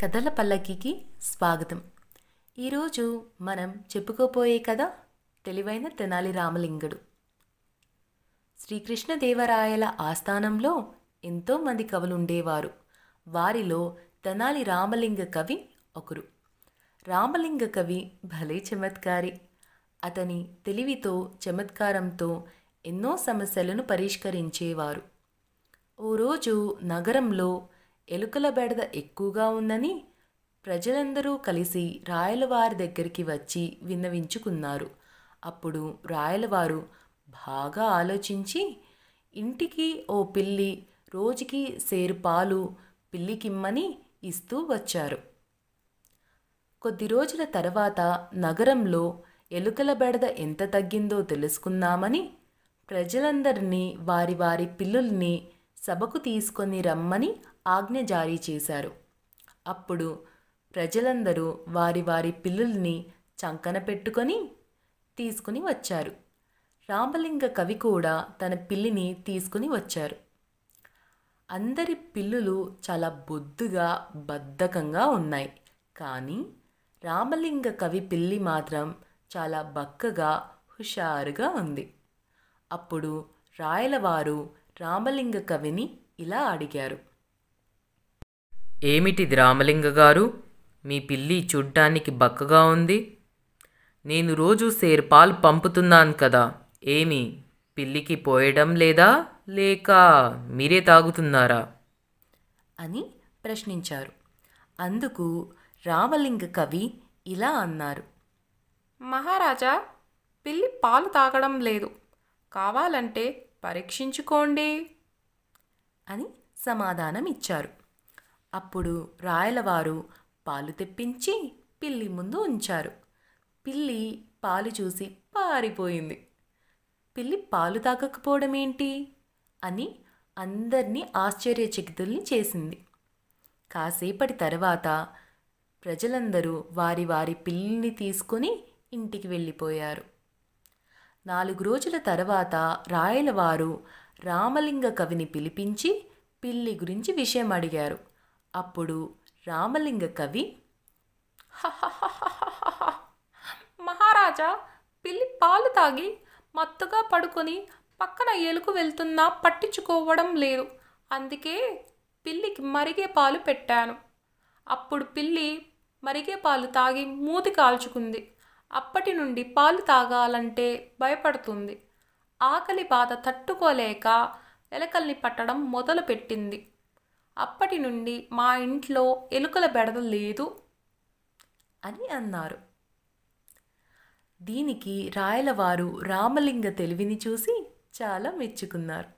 కథల పల్లకికి స్వాగతం ఈరోజు మనం చెప్పుకోపోయే కథ తెలివైన తెనాలి రామలింగుడు శ్రీకృష్ణదేవరాయల ఆస్థానంలో ఎంతోమంది కవులు ఉండేవారు వారిలో తెనాలి రామలింగ కవి ఒకరు రామలింగ కవి భలే చమత్కారి అతని తెలివితో చమత్కారంతో ఎన్నో సమస్యలను పరిష్కరించేవారు ఓ రోజు నగరంలో ఎలుకల బెడద ఎక్కువగా ఉందని ప్రజలందరూ కలిసి రాయలవారి దగ్గరికి వచ్చి విన్నవించుకున్నారు అప్పుడు రాయలవారు బాగా ఆలోచించి ఇంటికి ఓ పిల్లి రోజుకి సేరు పాలు పిల్లికిమ్మని ఇస్తూ వచ్చారు కొద్ది రోజుల తర్వాత నగరంలో ఎలుకల బెడద ఎంత తగ్గిందో తెలుసుకుందామని ప్రజలందరినీ వారి వారి పిల్లుల్ని సభకు తీసుకొని రమ్మని ఆజ్ఞ జారీ చేశారు అప్పుడు ప్రజలందరూ వారి వారి పిల్లుల్ని చంకన పెట్టుకొని తీసుకుని వచ్చారు రామలింగ కవి కూడా తన పిల్లిని తీసుకుని వచ్చారు అందరి పిల్లులు చాలా బొద్దుగా బద్ధకంగా ఉన్నాయి కానీ రామలింగ కవి పిల్లి మాత్రం చాలా బక్కగా హుషారుగా ఉంది అప్పుడు రాయలవారు రామలింగ కవిని ఇలా అడిగారు ఏమిటిది రామలింగ గారు మీ పిల్లి చూడ్డానికి బక్కగా ఉంది నేను రోజు సేర్పాలు పంపుతున్నాను కదా ఏమి పిల్లికి పోయడం లేదా లేక మీరే తాగుతున్నారా అని ప్రశ్నించారు అందుకు రామలింగ కవి ఇలా అన్నారు మహారాజా పిల్లి పాలు తాగడం లేదు కావాలంటే పరీక్షించుకోండి అని సమాధానం ఇచ్చారు అప్పుడు రాయలవారు పాలు తెప్పించి పిల్లి ముందు ఉంచారు పిల్లి పాలు చూసి పారిపోయింది పిల్లి పాలు తాగకపోవడం ఏంటి అని అందరినీ ఆశ్చర్యచకితుల్ని చేసింది కాసేపటి తర్వాత ప్రజలందరూ వారి వారి పిల్లిని తీసుకొని ఇంటికి వెళ్ళిపోయారు నాలుగు రోజుల తర్వాత రాయలవారు రామలింగ కవిని పిలిపించి పిల్లి గురించి విషయం అడిగారు అప్పుడు రామలింగ కవి మహారాజా పిల్లి పాలు తాగి మత్తుగా పడుకొని పక్కన ఎలుకు వెళ్తున్నా పట్టించుకోవడం లేదు అందుకే పిల్లికి మరిగే పాలు పెట్టాను అప్పుడు పిల్లి మరిగే పాలు తాగి మూతి కాల్చుకుంది అప్పటి నుండి పాలు తాగాలంటే భయపడుతుంది ఆకలి బాధ తట్టుకోలేక ఎలకల్ని పట్టడం మొదలుపెట్టింది అప్పటి నుండి మా ఇంట్లో ఎలుకల బెడద లేదు అని అన్నారు దీనికి రాయలవారు రామలింగ తెలివిని చూసి చాలా మెచ్చుకున్నారు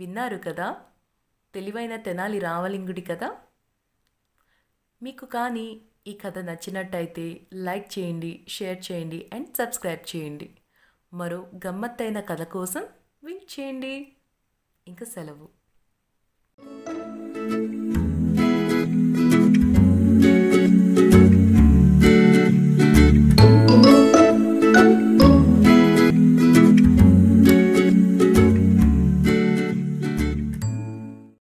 విన్నారు కదా తెలివైన తెనాలి రామలింగుడి కదా మీకు కానీ ఈ కథ నచ్చినట్టయితే లైక్ చేయండి షేర్ చేయండి అండ్ సబ్స్క్రైబ్ చేయండి మరో గమ్మత్తైన కథ కోసం వెయిట్ చేయండి ఇంకా సెలవు